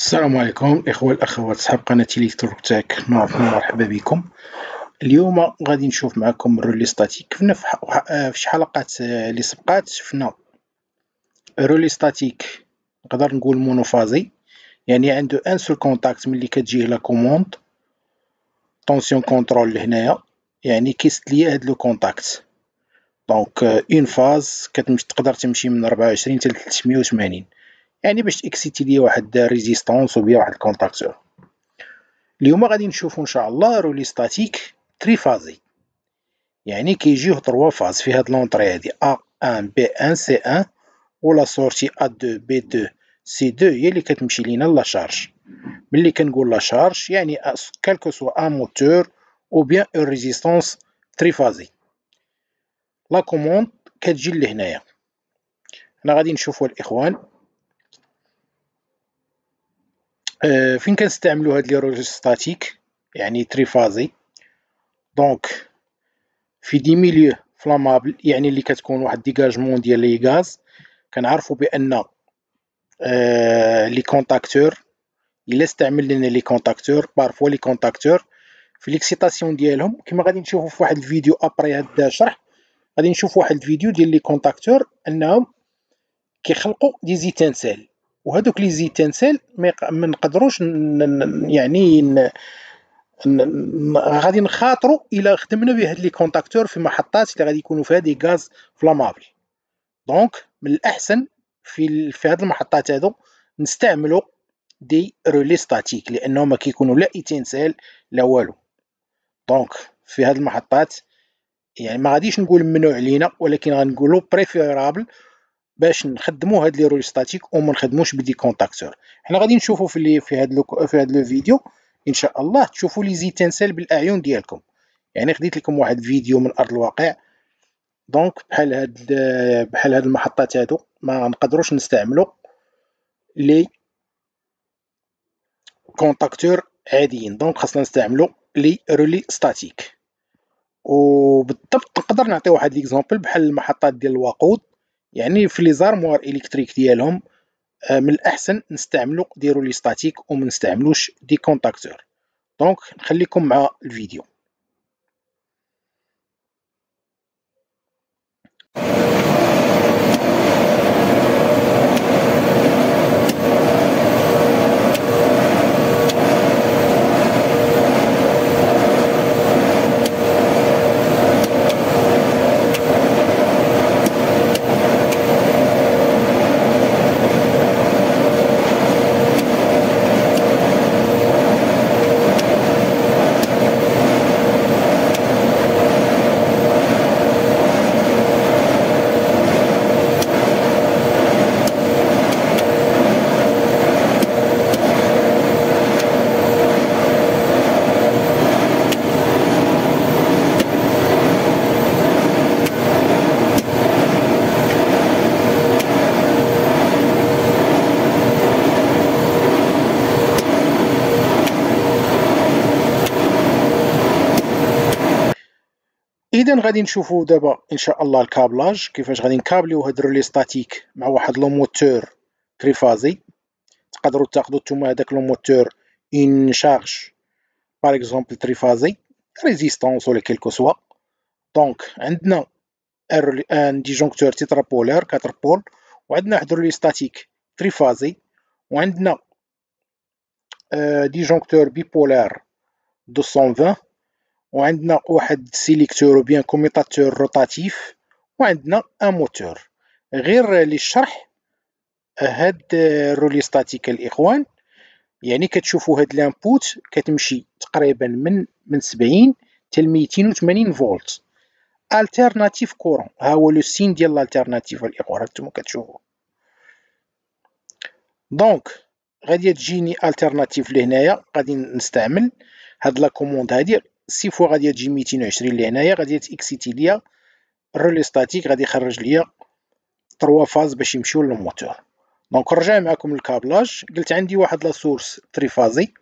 السلام عليكم الإخوة الأخوات صحاب قناة إلكتروك تاك مرحبا بكم اليوم غادي نشوف معكم رولي ستاتيك كنا في شي آه، حلقات آه، اللي سبقات شفنا رولي ستاتيك نقدر نقول مونوفازي يعني عنده ان سول كونتاكت ملي كتجيه لا كوموند طونسيون كونترول لهنايا يعني كيست ليا هاد لو كونتاكت دونك اون فاز تقدر تمشي من 24 حتى 380 يعني باش تاكسيتي ليا واحد ريزيستونس وبيا واحد الكونتاكتور اليوم غادي نشوفو ان شاء الله رولي ستاتيك تري فازي يعني كيجيو تروا فاز في هاد لونطري هادي ا 1 بي 1 سي 1 ولا سورتي ا 2 بي 2 سي 2 هي اللي كتمشي لينا لا شارج ملي كنقول لا شارج يعني كالكو سوا ان موتور او بيان اون ريزيستونس تري فازي لا كوموند كتجي لهنايا انا غادي نشوفوا الاخوان Euh, فين كنستعملوا هاد لي ريجيستر ستاتيك يعني تريفازي دونك في دي ميليو فلامابل يعني اللي كتكون واحد ديجاجمون ديال لي غاز كنعرفوا بان آه، لي كونتاكتور الا استعملنا لي كونتاكتور بارفوا لي كونتاكتور في ليكسيتاسيون ديالهم كما غادي نشوفوا في واحد الفيديو ابري هاد الشرح غادي نشوف واحد الفيديو ديال لي كونتاكتور انهم كيخلقوا دي زيتانسيل وهذوك لي زيتانسيل ما نقدروش يعني غادي نخاطروا الا خدمنا بهاد لي كونتاكتور في محطات اللي غادي يكونوا فيها دي غاز فلامابل دونك من الاحسن في في هاد المحطات هادو نستعملوا دي رولي ستاتيك لانه ما كيكونوا لا ايتنسال لا والو دونك في هاد المحطات يعني ما غاديش نقول ممنوع علينا ولكن غنقولوا بريفيرابل باش نخدموا هاد لي روي ستاتيك وما نخدموش بدي كونتاكتور حنا غادي نشوفوا في اللي في هاد لو في هاد لو فيديو ان شاء الله تشوفوا لي زيتانسال بالاعين ديالكم يعني خديت لكم واحد فيديو من ارض الواقع دونك بحال هاد بحال هاد المحطات هادو ما نقدروش نستعملو لي كونتاكتور عاديين دونك خاصنا نستعملو لي رولي ستاتيك وبالضبط نقدر نعطي واحد ليكزامبل بحال المحطات ديال الوقود يعني في لي زارموار الكتريك ديالهم آه، من الاحسن نستعملو ديرو لي ستاتيك وما نستعملوش دي كونتاكتور دونك نخليكم مع الفيديو اذا غادي نشوفوا دابا ان شاء الله الكابلاج كيفاش غادي نكابليو هاد الريلي ستاتيك مع واحد لوموتور تريفازي تقدروا تاخذوا نتوما هذاك لوموتور ان شارج باغ اكزومبل تريفازي ريزيستانس ولا كيلكو سوا دونك عندنا ان ديجونكتور كاتر بول وعندنا واحد الريلي ستاتيك تريفازي وعندنا ديجونكتور بيبولار 220 وعندنا واحد سيليكتور بيان كوميتاتور روتاتيف وعندنا ان موتور غير للشرح هاد رولي ستاتيك الاخوان يعني كتشوفوا هاد لامبوت كتمشي تقريبا من من 70 حتى 280 فولت الترناتيف كورون ها هو لو سين ديال الالترناتيف الاخوان هانتوما كتشوفوا دونك غادي تجيني الترناتيف لهنايا غادي نستعمل هاد لا كوموند هادي سي فوا غادي تجي 220 لهنايا غادي تاكسيتي ليا الرولي ستاتيك غادي يخرج ليا 3 فاز باش يمشيو للموتور دونك رجع معكم الكابلاج قلت عندي واحد لا سورس تريفازي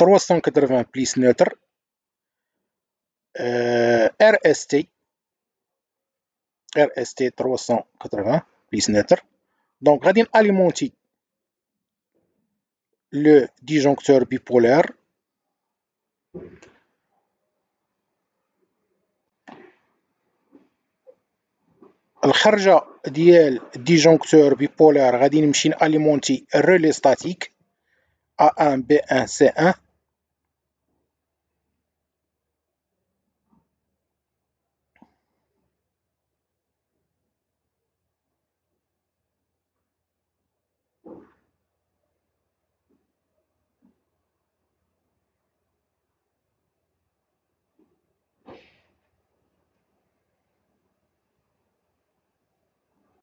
380 بليس نوتر آه، ار اس تي ار اس تي 380 بليس نوتر دونك غادي ناليمونتي le disjoncteur bipolaire, الخرجة ديال ديجونكتور بيبولار غادي نمشي les الريلي ستاتيك A1 B1 C1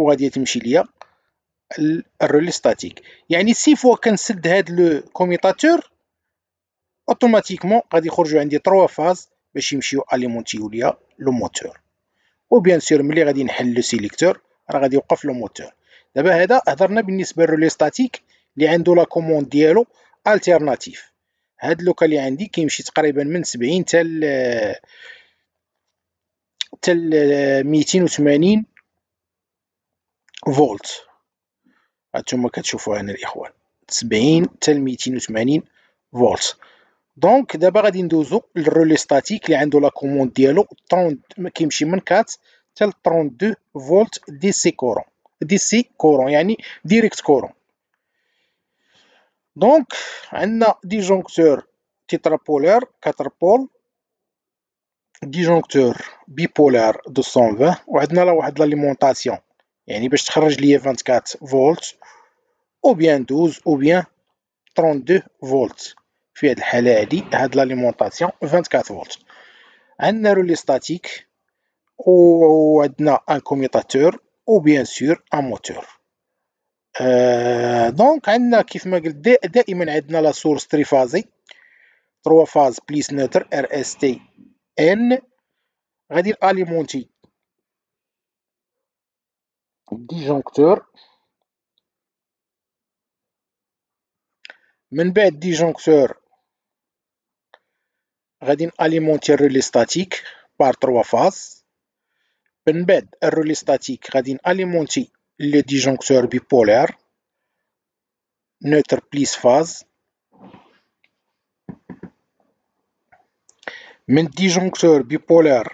وغادي تمشي ليا الرولي ستاتيك يعني سي فوا كنسد هاد لو كوميطاتور اوتوماتيكمون غادي يخرجوا عندي 3 فاز باش يمشيو اليمونتيو ليا لو موتور وبيان سور ملي غادي نحل لو سيليكتور راه غادي يوقف لو موتور دابا هذا هضرنا بالنسبه للرولي ستاتيك اللي عنده لا كوموند ديالو التيرناتيف هاد لوكا اللي عندي كيمشي تقريبا من 70 حتى حتى 280 فولت هانتوما كتشوفوا هنا الاخوان 70 حتى 280 فولت دونك دابا غادي ندوزو للرولي ستاتيك اللي عنده لا كوموند ديالو 30 كيمشي من 4 حتى 32 فولت دي سي كورون دي سي كورون يعني ديريكت كورون دونك عندنا ديجونكتور تيترابولير 4 بول ديجونكتور بيبولار 220 وعندنا لا واحد لا ليمونطاسيون يعني باش تخرج ليا 24 فولت او بيان 12 او بيان 32 فولت في هذه الحاله هذه هاد لاليمونطاسيون 24 فولت عندنا رولي ستاتيك و عندنا ان كوميطاتور او بيان سور ان آه، موتور دونك عندنا كيف ما قلت دائما عندنا لا سورس تري فازي 3 فاز بليس نوتر ار اس تي ان غادي اليمونتي Disjoncteur. Un bed disjoncteur. le alimenté relais statique par trois phases. Un bed relais statique. alimenter le disjoncteur bipolaire. Neutre plus phase. Un disjoncteur bipolaire.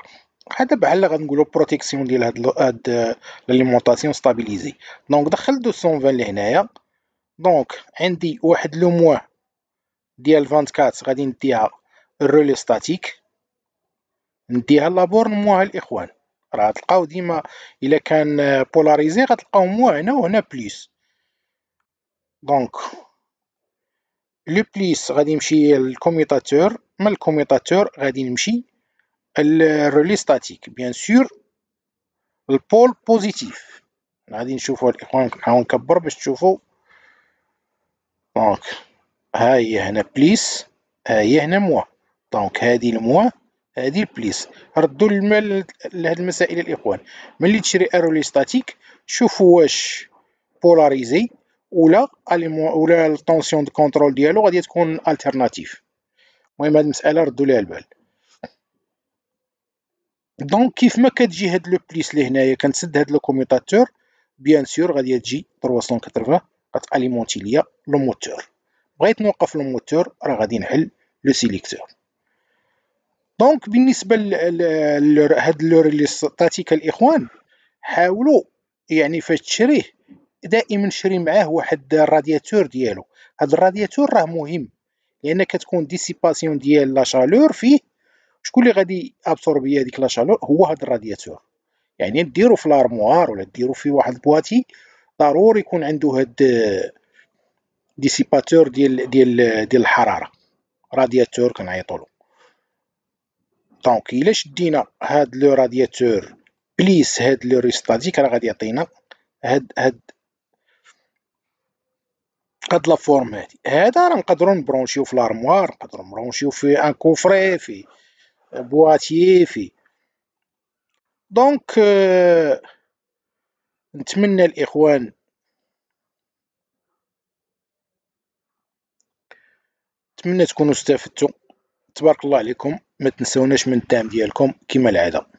هذا بحال غنقولوا بروتيكسيون ديال هاد هاد ليمونطاسيون ستابيليزي دونك دخلت 220 لهنايا دونك عندي واحد لو موان ديال 24 غادي نديها الرولي ستاتيك نديها لابور موا الاخوان راه تلقاو ديما الا كان بولاريزي غتلقاو موا هنا وهنا بليس دونك لو بليس غادي يمشي للكوميتاتور من الكوميتاتور غادي نمشي الريلي ستاتيك بيان سور البول بوزيتيف غادي نشوفوا الاخوان نحاول نكبر باش تشوفوا دونك ها هي هنا بليس ها هي هنا موا دونك هذه الموا هذه البليس ردوا المال لهاد المسائل الاخوان ملي تشري ارولي ستاتيك شوفوا واش بولاريزي ولا ولا التونسيون دو كونترول ديالو غادي تكون الترناتيف المهم هاد المساله ردوا ليها البال دونك كيف ما كتجي هاد لو بليس اللي هنايا كنسد هاد لو كوميوتاتور بيان سور غادي تجي 380 غاتاليمونتي ليا لو موتور بغيت نوقف لو موتور راه غادي نحل لو سيليكتور دونك بالنسبه لهاد لو ريليس تاتيك الاخوان حاولوا يعني فاش تشريه دائما شري معاه واحد الرادياتور ديالو هاد الرادياتور راه مهم لان كتكون ديسيباسيون ديال لا شالور فيه شكون اللي غادي ابسوربي هذيك لا شالور هو هذا الرادياتور يعني ديرو في لارموار ولا ديرو في واحد البواتي ضروري يكون عنده هاد ديسيباتور ديال ديال ديال الحراره رادياتور كنعيطولو دونك الا شدينا هاد لو رادياتور بليس هاد لو ريستاتيك راه غادي يعطينا هاد هاد هاد لا فورم هادي هذا راه نقدروا نبرونشيو في لارموار نقدروا نبرونشيو في ان كوفري في بواتيي في دونك نتمنى الاخوان نتمنى تكونوا استفدتوا تبارك الله عليكم ما تنسوناش من الدعم ديالكم كما العاده